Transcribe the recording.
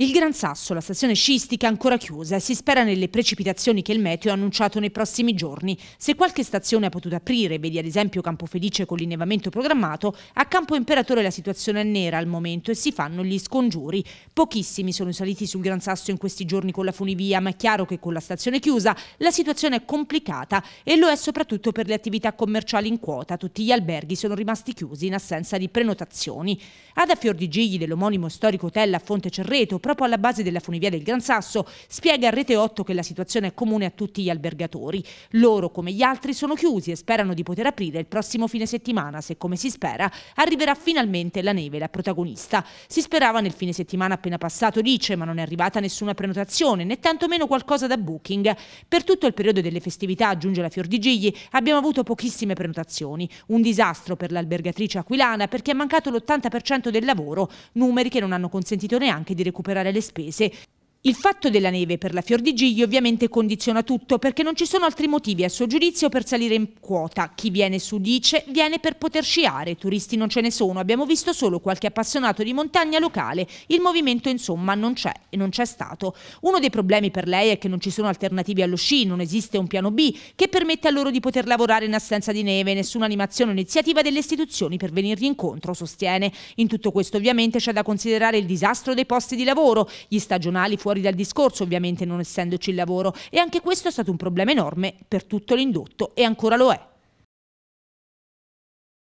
Il Gran Sasso, la stazione sciistica, ancora chiusa e si spera nelle precipitazioni che il meteo ha annunciato nei prossimi giorni. Se qualche stazione ha potuto aprire, vedi ad esempio Campo Felice con l'innevamento programmato, a Campo Imperatore la situazione è nera al momento e si fanno gli scongiuri. Pochissimi sono saliti sul Gran Sasso in questi giorni con la funivia, ma è chiaro che con la stazione chiusa la situazione è complicata e lo è soprattutto per le attività commerciali in quota. Tutti gli alberghi sono rimasti chiusi in assenza di prenotazioni. Ad Fior di Gigli dell'omonimo storico hotel a Fonte Cerreto, proprio alla base della funivia del Gran Sasso, spiega a Rete 8 che la situazione è comune a tutti gli albergatori. Loro, come gli altri, sono chiusi e sperano di poter aprire il prossimo fine settimana, se come si spera arriverà finalmente la neve, la protagonista. Si sperava nel fine settimana appena passato, dice, ma non è arrivata nessuna prenotazione, né tantomeno qualcosa da booking. Per tutto il periodo delle festività, aggiunge la Fior di Gigli, abbiamo avuto pochissime prenotazioni. Un disastro per l'albergatrice aquilana perché è mancato l'80% del lavoro, numeri che non hanno consentito neanche di recuperare superare le spese il fatto della neve per la Fior di Giglio ovviamente condiziona tutto perché non ci sono altri motivi a suo giudizio per salire in quota. Chi viene su dice viene per poter sciare, turisti non ce ne sono, abbiamo visto solo qualche appassionato di montagna locale, il movimento insomma non c'è e non c'è stato. Uno dei problemi per lei è che non ci sono alternative allo sci, non esiste un piano B che permette a loro di poter lavorare in assenza di neve, nessuna animazione o iniziativa delle istituzioni per venirgli incontro, sostiene. In tutto questo ovviamente c'è da considerare il disastro dei posti di lavoro, gli stagionali fuori fuori dal discorso ovviamente non essendoci il lavoro e anche questo è stato un problema enorme per tutto l'indotto e ancora lo è.